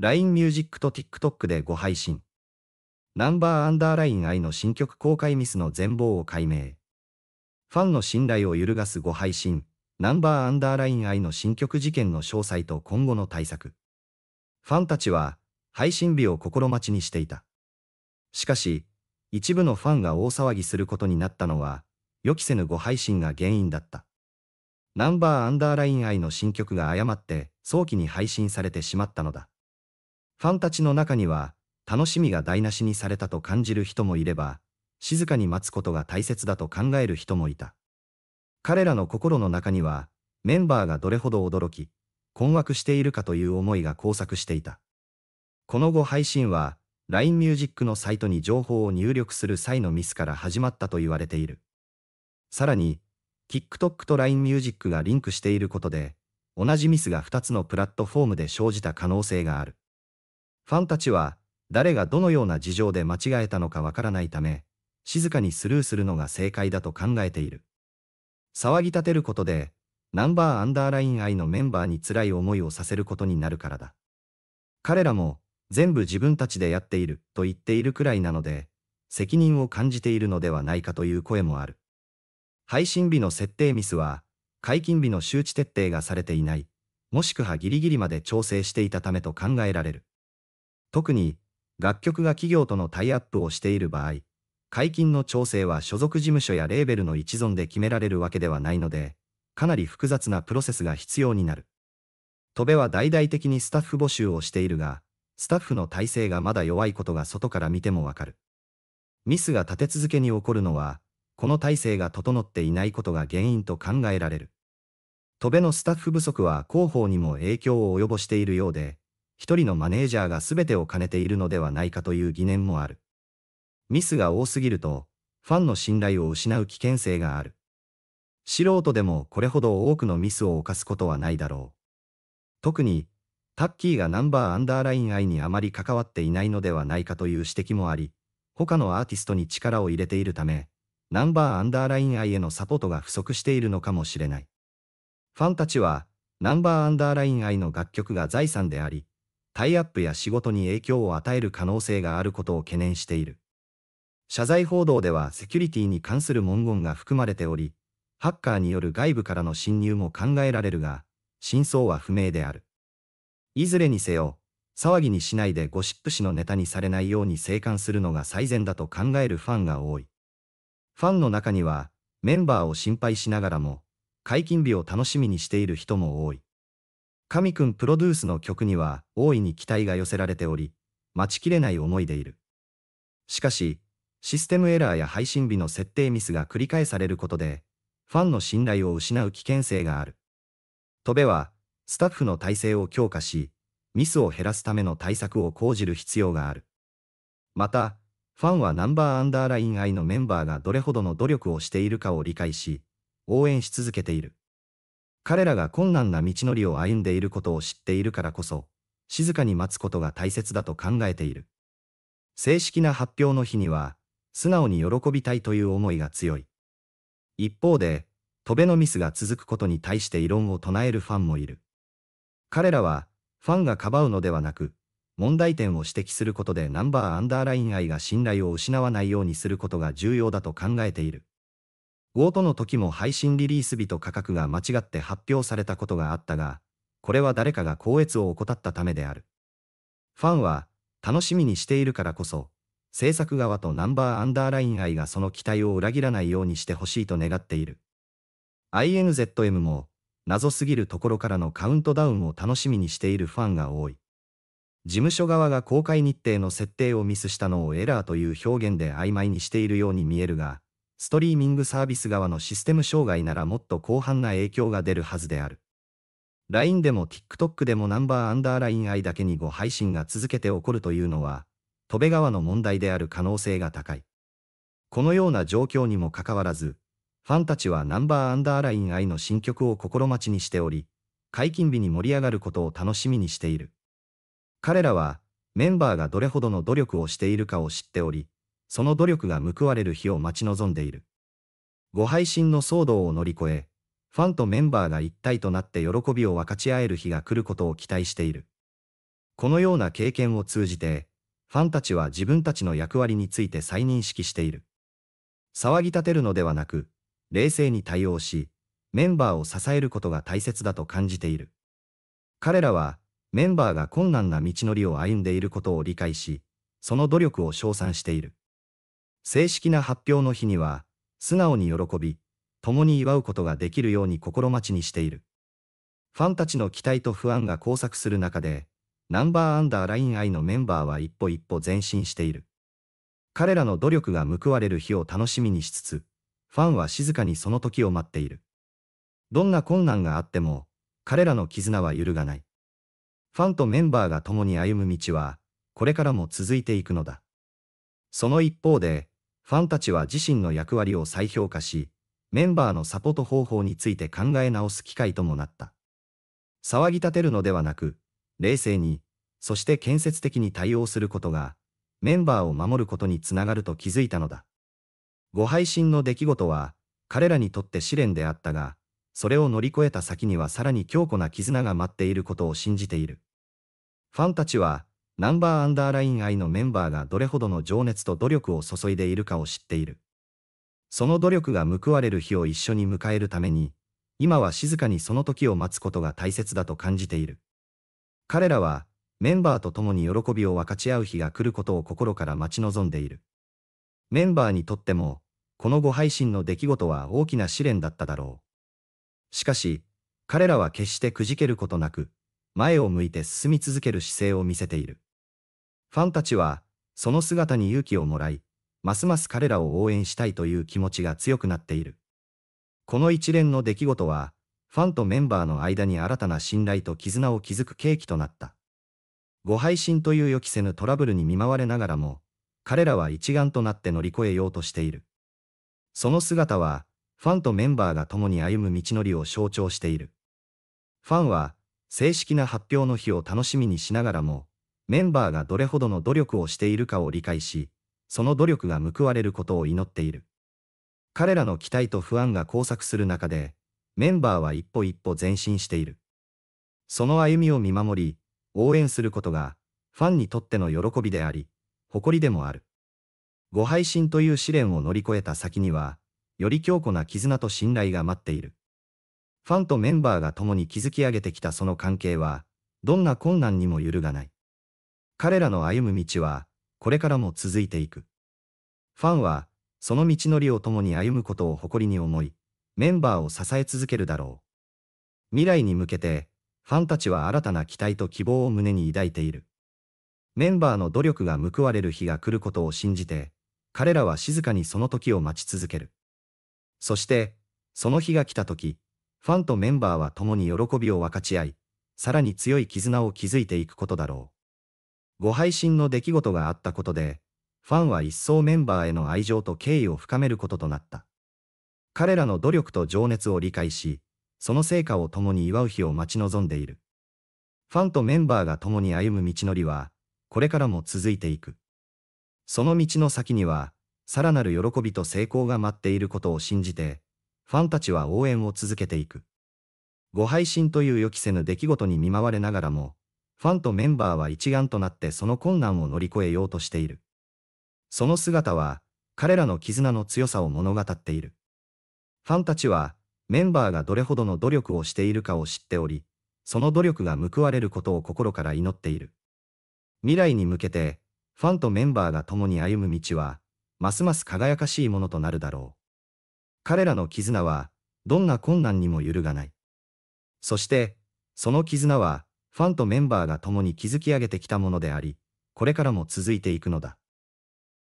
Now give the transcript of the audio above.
LINE ミュージックと TikTok でご配信。ナンバーアンダーライン愛の新曲公開ミスの全貌を解明。ファンの信頼を揺るがすご配信。ナンバーアンダーライン愛の新曲事件の詳細と今後の対策。ファンたちは配信日を心待ちにしていた。しかし、一部のファンが大騒ぎすることになったのは、予期せぬご配信が原因だった。ナンバーアンダーライン愛の新曲が誤って早期に配信されてしまったのだ。ファンたちの中には、楽しみが台無しにされたと感じる人もいれば、静かに待つことが大切だと考える人もいた。彼らの心の中には、メンバーがどれほど驚き、困惑しているかという思いが交錯していた。この後配信は、LINE Music のサイトに情報を入力する際のミスから始まったと言われている。さらに、TikTok と LINE Music がリンクしていることで、同じミスが2つのプラットフォームで生じた可能性がある。ファンたちは、誰がどのような事情で間違えたのかわからないため、静かにスルーするのが正解だと考えている。騒ぎ立てることで、ナンバーアンダーライン愛のメンバーに辛い思いをさせることになるからだ。彼らも、全部自分たちでやっていると言っているくらいなので、責任を感じているのではないかという声もある。配信日の設定ミスは、解禁日の周知徹底がされていない、もしくはギリギリまで調整していたためと考えられる。特に、楽曲が企業とのタイアップをしている場合、解禁の調整は所属事務所やレーベルの一存で決められるわけではないので、かなり複雑なプロセスが必要になる。戸部は大々的にスタッフ募集をしているが、スタッフの体制がまだ弱いことが外から見てもわかる。ミスが立て続けに起こるのは、この体制が整っていないことが原因と考えられる。戸部のスタッフ不足は広報にも影響を及ぼしているようで、一人のマネージャーが全てを兼ねているのではないかという疑念もある。ミスが多すぎると、ファンの信頼を失う危険性がある。素人でもこれほど多くのミスを犯すことはないだろう。特に、タッキーがナンバーアンダーライン愛にあまり関わっていないのではないかという指摘もあり、他のアーティストに力を入れているため、ナンバーアンダーライン愛へのサポートが不足しているのかもしれない。ファンたちは、ナンバーアンダーライン愛の楽曲が財産であり、タイアップや仕事に影響を与える可能性があることを懸念している。謝罪報道ではセキュリティに関する文言が含まれており、ハッカーによる外部からの侵入も考えられるが、真相は不明である。いずれにせよ、騒ぎにしないでゴシップ誌のネタにされないように生還するのが最善だと考えるファンが多い。ファンの中には、メンバーを心配しながらも、解禁日を楽しみにしている人も多い。神くんプロデュースの曲には大いに期待が寄せられており、待ちきれない思いでいる。しかし、システムエラーや配信日の設定ミスが繰り返されることで、ファンの信頼を失う危険性がある。戸部は、スタッフの体制を強化し、ミスを減らすための対策を講じる必要がある。また、ファンはナンバーアンダーライン愛のメンバーがどれほどの努力をしているかを理解し、応援し続けている。彼らが困難な道のりを歩んでいることを知っているからこそ、静かに待つことが大切だと考えている。正式な発表の日には、素直に喜びたいという思いが強い。一方で、戸べのミスが続くことに対して異論を唱えるファンもいる。彼らは、ファンがかばうのではなく、問題点を指摘することでナンバーアンダーライン愛が信頼を失わないようにすることが重要だと考えている。ウォートの時も配信リリース日と価格が間違って発表されたことがあったが、これは誰かが光悦を怠ったためである。ファンは、楽しみにしているからこそ、制作側とナンバーアンダーライン愛がその期待を裏切らないようにしてほしいと願っている。INZM も、謎すぎるところからのカウントダウンを楽しみにしているファンが多い。事務所側が公開日程の設定をミスしたのをエラーという表現で曖昧にしているように見えるが、ストリーミングサービス側のシステム障害ならもっと広範な影響が出るはずである。LINE でも TikTok でもナンバーアンダーライン I だけに5配信が続けて起こるというのは、戸部川の問題である可能性が高い。このような状況にもかかわらず、ファンたちはナンバーアンダーライン I の新曲を心待ちにしており、解禁日に盛り上がることを楽しみにしている。彼らは、メンバーがどれほどの努力をしているかを知っており、その努力が報われる日を待ち望んでいる。ご配信の騒動を乗り越え、ファンとメンバーが一体となって喜びを分かち合える日が来ることを期待している。このような経験を通じて、ファンたちは自分たちの役割について再認識している。騒ぎ立てるのではなく、冷静に対応し、メンバーを支えることが大切だと感じている。彼らは、メンバーが困難な道のりを歩んでいることを理解し、その努力を称賛している。正式な発表の日には、素直に喜び、共に祝うことができるように心待ちにしている。ファンたちの期待と不安が交錯する中で、ナンバーアンダーライン I のメンバーは一歩一歩前進している。彼らの努力が報われる日を楽しみにしつつ、ファンは静かにその時を待っている。どんな困難があっても、彼らの絆は揺るがない。ファンとメンバーが共に歩む道は、これからも続いていくのだ。その一方で、ファンたちは自身の役割を再評価し、メンバーのサポート方法について考え直す機会ともなった。騒ぎ立てるのではなく、冷静に、そして建設的に対応することが、メンバーを守ることにつながると気づいたのだ。ご配信の出来事は、彼らにとって試練であったが、それを乗り越えた先にはさらに強固な絆が待っていることを信じている。ファンたちは、ナンバーアンダーライン愛のメンバーがどれほどの情熱と努力を注いでいるかを知っている。その努力が報われる日を一緒に迎えるために、今は静かにその時を待つことが大切だと感じている。彼らは、メンバーと共に喜びを分かち合う日が来ることを心から待ち望んでいる。メンバーにとっても、このご配信の出来事は大きな試練だっただろう。しかし、彼らは決してくじけることなく、前を向いて進み続ける姿勢を見せている。ファンたちは、その姿に勇気をもらい、ますます彼らを応援したいという気持ちが強くなっている。この一連の出来事は、ファンとメンバーの間に新たな信頼と絆を築く契機となった。ご配信という予期せぬトラブルに見舞われながらも、彼らは一丸となって乗り越えようとしている。その姿は、ファンとメンバーが共に歩む道のりを象徴している。ファンは、正式な発表の日を楽しみにしながらも、メンバーがどれほどの努力をしているかを理解し、その努力が報われることを祈っている。彼らの期待と不安が交錯する中で、メンバーは一歩一歩前進している。その歩みを見守り、応援することが、ファンにとっての喜びであり、誇りでもある。ご配信という試練を乗り越えた先には、より強固な絆と信頼が待っている。ファンとメンバーが共に築き上げてきたその関係は、どんな困難にも揺るがない。彼らの歩む道は、これからも続いていく。ファンは、その道のりを共に歩むことを誇りに思い、メンバーを支え続けるだろう。未来に向けて、ファンたちは新たな期待と希望を胸に抱いている。メンバーの努力が報われる日が来ることを信じて、彼らは静かにその時を待ち続ける。そして、その日が来た時、ファンとメンバーは共に喜びを分かち合い、さらに強い絆を築いていくことだろう。ご配信の出来事があったことで、ファンは一層メンバーへの愛情と敬意を深めることとなった。彼らの努力と情熱を理解し、その成果を共に祝う日を待ち望んでいる。ファンとメンバーが共に歩む道のりは、これからも続いていく。その道の先には、さらなる喜びと成功が待っていることを信じて、ファンたちは応援を続けていく。ご配信という予期せぬ出来事に見舞われながらも、ファンとメンバーは一丸となってその困難を乗り越えようとしている。その姿は、彼らの絆の強さを物語っている。ファンたちは、メンバーがどれほどの努力をしているかを知っており、その努力が報われることを心から祈っている。未来に向けて、ファンとメンバーが共に歩む道は、ますます輝かしいものとなるだろう。彼らの絆は、どんな困難にも揺るがない。そして、その絆は、ファンとメンバーが共に築き上げてきたものであり、これからも続いていくのだ。